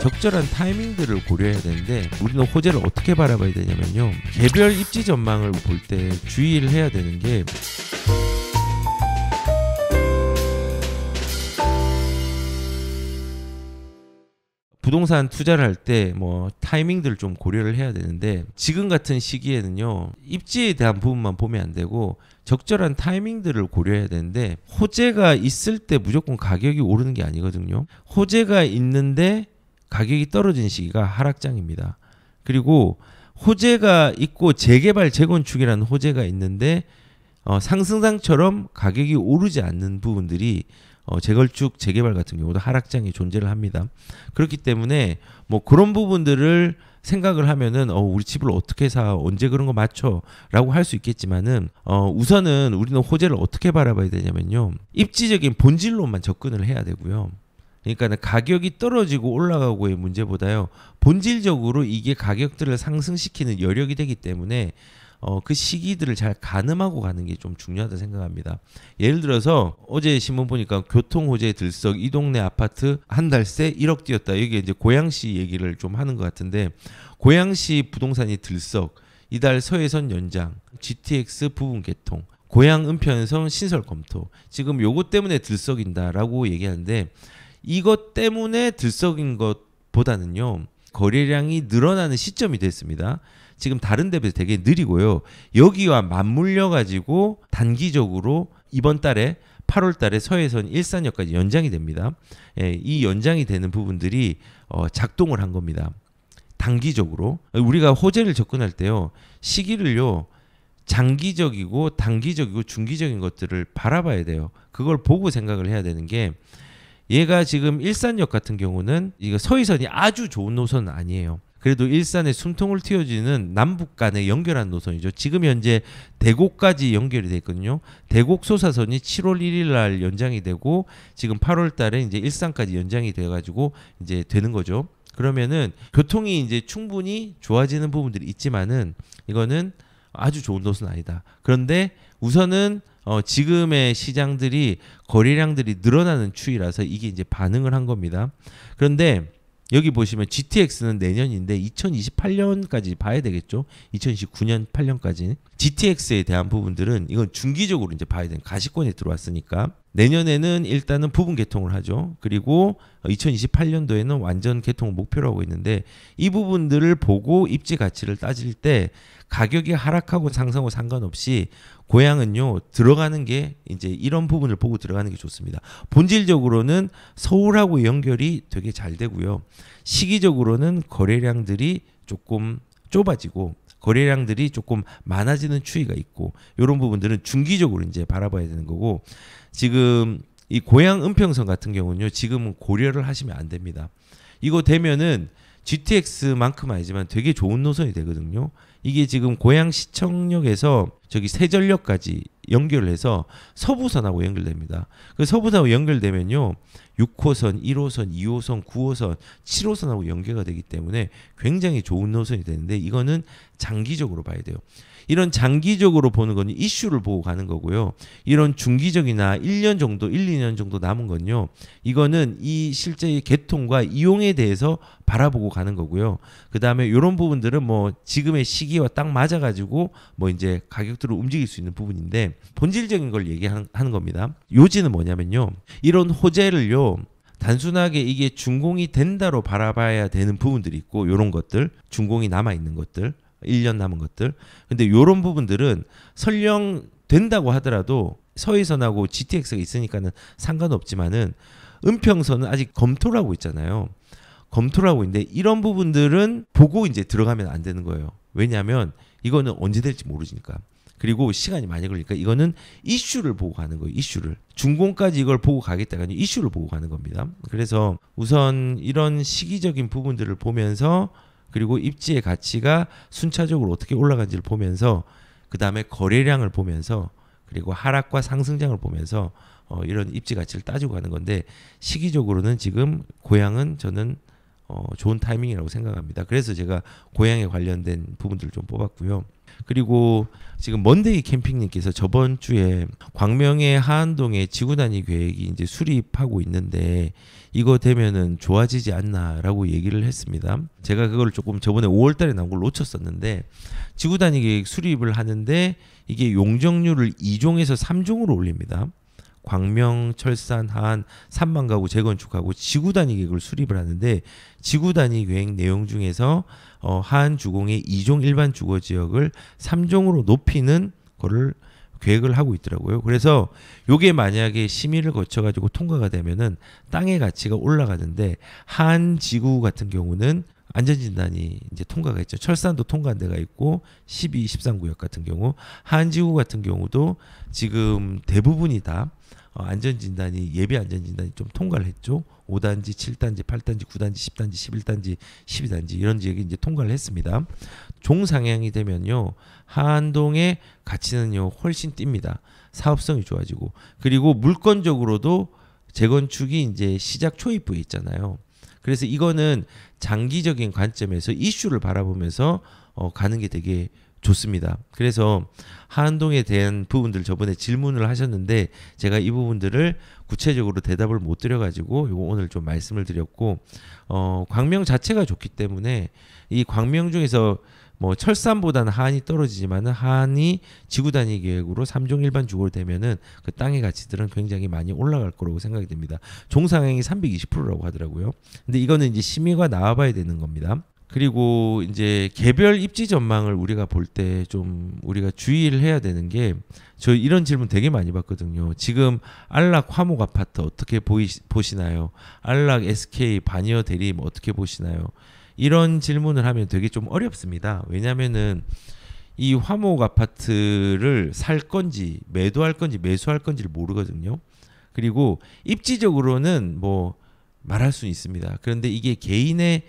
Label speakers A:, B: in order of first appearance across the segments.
A: 적절한 타이밍들을 고려해야 되는데 우리는 호재를 어떻게 바라봐야 되냐면요 개별 입지 전망을 볼 때 주의를 해야 되는 게 부동산 투자를 할 때 뭐 타이밍들을 좀 고려를 해야 되는데 지금 같은 시기에는요 입지에 대한 부분만 보면 안 되고 적절한 타이밍들을 고려해야 되는데 호재가 있을 때 무조건 가격이 오르는 게 아니거든요 호재가 있는데 가격이 떨어진 시기가 하락장입니다. 그리고 호재가 있고 재개발 재건축이라는 호재가 있는데 어, 상승장처럼 가격이 오르지 않는 부분들이 어, 재건축 재개발 같은 경우도 하락장이 존재를 합니다. 그렇기 때문에 뭐 그런 부분들을 생각을 하면은 어 우리 집을 어떻게 사 언제 그런 거 맞춰라고 할 수 있겠지만은 어 우선은 우리는 호재를 어떻게 바라봐야 되냐면요 입지적인 본질로만 접근을 해야 되고요 그러니까 가격이 떨어지고 올라가고의 문제보다요. 본질적으로 이게 가격들을 상승시키는 여력이 되기 때문에 어, 그 시기들을 잘 가늠하고 가는 게 좀 중요하다 생각합니다. 예를 들어서 어제 신문 보니까 교통호재 들썩 이 동네 아파트 한 달 새 1억 뛰었다. 이게 이제 고양시 얘기를 좀 하는 것 같은데 고양시 부동산이 들썩 이달 서해선 연장 GTX 부분 개통 고양 은평선 신설 검토 지금 요거 때문에 들썩인다라고 얘기하는데 이것 때문에 들썩인 것보다는요. 거래량이 늘어나는 시점이 됐습니다. 지금 다른 데 비해서 되게 느리고요. 여기와 맞물려 가지고 단기적으로 이번 달에 8월 달에 서해선 일산역까지 연장이 됩니다. 예, 이 연장이 되는 부분들이 어, 작동을 한 겁니다. 단기적으로 우리가 호재를 접근할 때요 시기를요 장기적이고 단기적이고 중기적인 것들을 바라봐야 돼요. 그걸 보고 생각을 해야 되는 게 얘가 지금 일산역 같은 경우는 이거 서이선이 아주 좋은 노선은 아니에요. 그래도 일산에 숨통을 틔워지는 남북 간에 연결한 노선이죠. 지금 현재 대곡까지 연결이 돼거든요 대곡 소사선이 7월 1일 날 연장이 되고 지금 8월 달에 이제 일산까지 연장이 돼 가지고 이제 되는 거죠. 그러면은 교통이 이제 충분히 좋아지는 부분들이 있지만은 이거는 아주 좋은 노선 아니다. 그런데 우선은 어, 지금의 시장들이 거래량들이 늘어나는 추이라서 이게 이제 반응을 한 겁니다. 그런데 여기 보시면 GTX는 내년인데 2028년까지 봐야 되겠죠. 2029년 8년까지. GTX에 대한 부분들은 이건 중기적으로 이제 봐야 되는 가시권에 들어왔으니까 내년에는 일단은 부분 개통을 하죠. 그리고 2028년도에는 완전 개통을 목표로 하고 있는데 이 부분들을 보고 입지 가치를 따질 때 가격이 하락하고 상승하고 상관없이 고향은요 들어가는 게 이제 이런 부분을 보고 들어가는 게 좋습니다. 본질적으로는 서울하고 연결이 되게 잘 되고요. 시기적으로는 거래량들이 조금 좁아지고 거래량들이 조금 많아지는 추이가 있고 이런 부분들은 중기적으로 이제 바라봐야 되는 거고 지금 이 고향 은평성 같은 경우는요 지금은 고려를 하시면 안 됩니다. 이거 되면은 GTX만큼 아니지만 되게 좋은 노선이 되거든요. 이게 지금 고양시청역에서 저기 세전역까지 연결해서 을 서부선하고 연결됩니다. 그 서부선하고 연결되면요. 6호선, 1호선, 2호선, 9호선, 7호선하고 연계가 되기 때문에 굉장히 좋은 노선이 되는데 이거는 장기적으로 봐야 돼요. 이런 장기적으로 보는 건 이슈를 보고 가는 거고요. 이런 중기적이나 1년 정도, 1, 2년 정도 남은 건요. 이거는 이 실제 의 개통과 이용에 대해서 바라보고 가는 거고요. 그 다음에 이런 부분들은 뭐 지금의 시기 시기와 딱 맞아가지고 뭐 이제 가격들을 움직일 수 있는 부분인데 본질적인 걸 얘기하는 겁니다. 요지는 뭐냐면요. 이런 호재를요. 단순하게 이게 준공이 된다로 바라봐야 되는 부분들이 있고 요런 것들 준공이 남아 있는 것들 1년 남은 것들 근데 요런 부분들은 설령 된다고 하더라도 서해선하고 GTX가 있으니까는 상관없지만은 은평선은 아직 검토를 하고 있잖아요. 검토를 하고 있는데 이런 부분들은 보고 이제 들어가면 안 되는 거예요. 왜냐하면 이거는 언제 될지 모르니까. 그리고 시간이 많이 걸리니까 이거는 이슈를 보고 가는 거예요. 이슈를 중공까지 이걸 보고 가겠다가 니 이슈를 보고 가는 겁니다. 그래서 우선 이런 시기적인 부분들을 보면서 그리고 입지의 가치가 순차적으로 어떻게 올라간지를 보면서 그 다음에 거래량을 보면서 그리고 하락과 상승장을 보면서 어, 이런 입지 가치를 따지고 가는 건데 시기적으로는 지금 고향은 저는 어, 좋은 타이밍이라고 생각합니다. 그래서 제가 고향에 관련된 부분들을 좀 뽑았고요. 그리고 지금 먼데이 캠핑님께서 저번 주에 광명의 한동에 지구 단위 계획이 이제 수립하고 있는데 이거 되면은 좋아지지 않나라고 얘기를 했습니다. 제가 그걸 조금 저번에 5월 달에 나온 걸 놓쳤었는데 지구 단위 계획 수립을 하는데 이게 용적률을 2종에서 3종으로 올립니다. 광명, 철산, 한안 산만 가구 재건축하고 지구 단위 계획을 수립을 하는데 지구 단위 계획 내용 중에서 어, 하 주공의 2종 일반 주거 지역을 3종으로 높이는 거를 계획을 하고 있더라고요. 그래서 요게 만약에 심의를 거쳐 가지고 통과가 되면은 땅의 가치가 올라가는데 한 지구 같은 경우는 안전진단이 이제 통과가 있죠. 철산도 통과한 데가 있고 12, 13구역 같은 경우 한지구 같은 경우도 지금 대부분이 다 어, 안전진단이 예비 안전진단이 좀 통과를 했죠. 5단지, 7단지, 8단지, 9단지, 10단지, 11단지, 12단지 이런 지역이 이제 통과를 했습니다. 종상향이 되면요. 한동의 가치는요 훨씬 뜁니다. 사업성이 좋아지고 그리고 물건적으로도 재건축이 이제 시작 초입부에 있잖아요. 그래서 이거는 장기적인 관점에서 이슈를 바라보면서 어, 가는 게 되게 좋습니다. 그래서 한동에 대한 부분들 저번에 질문을 하셨는데 제가 이 부분들을 구체적으로 대답을 못 드려가지고 이거 오늘 좀 말씀을 드렸고 어, 광명 자체가 좋기 때문에 이 광명 중에서 뭐 철산보다는 한이 떨어지지만은 한이 지구 단위 계획으로 삼종 일반 주골 되면은 그 땅의 가치들은 굉장히 많이 올라갈 거라고 생각이 됩니다. 종상향이 320%라고 하더라고요. 근데 이거는 이제 심의가 나와봐야 되는 겁니다. 그리고 이제 개별 입지 전망을 우리가 볼 때 좀 우리가 주의를 해야 되는 게 저 이런 질문 되게 많이 받거든요. 지금 안락 화목 아파트 어떻게 보이, 보시나요? 안락 SK 바니어 대림 어떻게 보시나요? 이런 질문을 하면 되게 좀 어렵습니다. 왜냐면은 이 화목 아파트를 살 건지 매도할 건지 매수할 건지를 모르거든요. 그리고 입지적으로는 뭐 말할 수 있습니다. 그런데 이게 개인의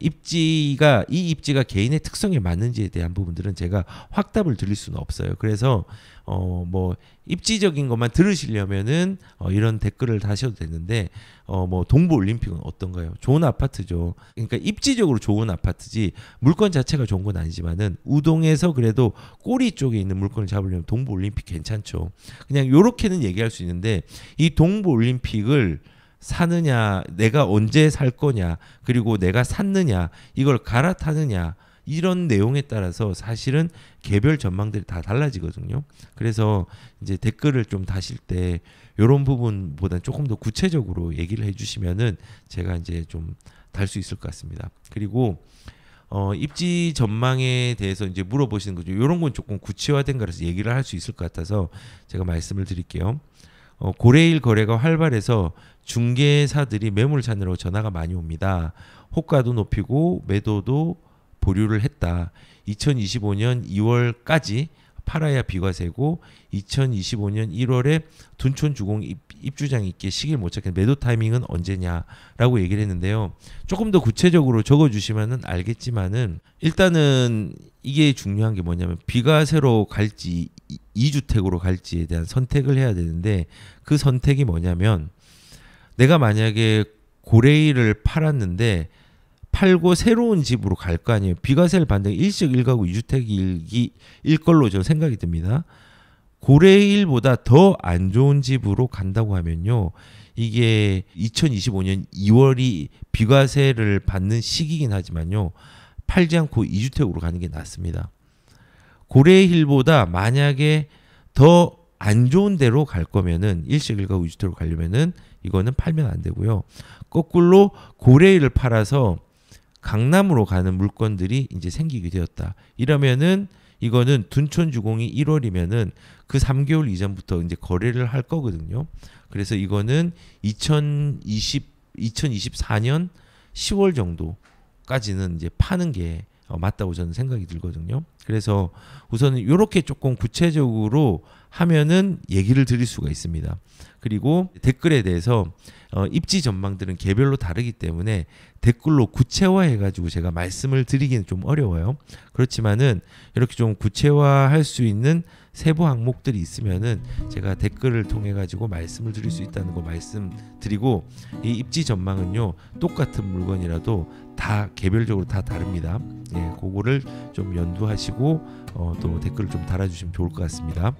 A: 입지가 이 입지가 개인의 특성에 맞는지에 대한 부분들은 제가 확답을 드릴 수는 없어요. 그래서 어 뭐 입지적인 것만 들으시려면은 어 이런 댓글을 다셔도 되는데 어 뭐 동부 올림픽은 어떤가요? 좋은 아파트죠. 그러니까 입지적으로 좋은 아파트지 물건 자체가 좋은 건 아니지만은 우동에서 그래도 꼬리 쪽에 있는 물건을 잡으려면 동부 올림픽 괜찮죠. 그냥 요렇게는 얘기할 수 있는데 이 동부 올림픽을 사느냐, 내가 언제 살 거냐, 그리고 내가 샀느냐, 이걸 갈아타느냐, 이런 내용에 따라서 사실은 개별 전망들이 다 달라지거든요. 그래서 이제 댓글을 좀 다실 때 이런 부분보다 조금 더 구체적으로 얘기를 해주시면은 제가 이제 좀 달 수 있을 것 같습니다. 그리고 어, 입지 전망에 대해서 이제 물어보시는 거죠. 이런 건 조금 구체화된 거라서 얘기를 할 수 있을 것 같아서 제가 말씀을 드릴게요. 어, 고래일 거래가 활발해서 중개사들이 매물 찾느라고 전화가 많이 옵니다. 호가도 높이고 매도도 보류를 했다. 2025년 2월까지 팔아야 비과세고 2025년 1월에 둔촌 주공 입주장 있게 시기를 못 찾겠는 데 매도 타이밍은 언제냐라고 얘기를 했는데요. 조금 더 구체적으로 적어주시면은 알겠지만은 일단은 이게 중요한 게 뭐냐면 비과세로 갈지 이주택으로 갈지에 대한 선택을 해야 되는데 그 선택이 뭐냐면 내가 만약에 고레일을 팔았는데 팔고 새로운 집으로 갈 거 아니에요. 비과세를 받는 일식 일가구 이주택일 기일 걸로 저는 생각이 듭니다. 고레일보다 더 안 좋은 집으로 간다고 하면요. 이게 2025년 2월이 비과세를 받는 시기긴 하지만요. 팔지 않고 2주택으로 가는 게 낫습니다. 고레일보다 만약에 더 안 좋은 데로 갈 거면은 일식일가 2주택으로 가려면은 이거는 팔면 안 되고요. 거꾸로 고레일을 팔아서 강남으로 가는 물건들이 이제 생기게 되었다. 이러면은 이거는 둔촌 주공이 1월이면은 그 3개월 이전부터 이제 거래를 할 거거든요. 그래서 이거는 2020 2024년 10월 정도까지는 이제 파는 게 어, 맞다고 저는 생각이 들거든요. 그래서 우선은 이렇게 조금 구체적으로 하면은 얘기를 드릴 수가 있습니다. 그리고 댓글에 대해서 어, 입지 전망들은 개별로 다르기 때문에 댓글로 구체화해가지고 제가 말씀을 드리기는 좀 어려워요. 그렇지만은 이렇게 좀 구체화할 수 있는 세부 항목들이 있으면은 제가 댓글을 통해 가지고 말씀을 드릴 수 있다는 거 말씀드리고 이 입지 전망은요 똑같은 물건이라도 다 개별적으로 다 다릅니다. 예, 그거를 좀 연두하시고 어, 또 댓글을 좀 달아주시면 좋을 것 같습니다.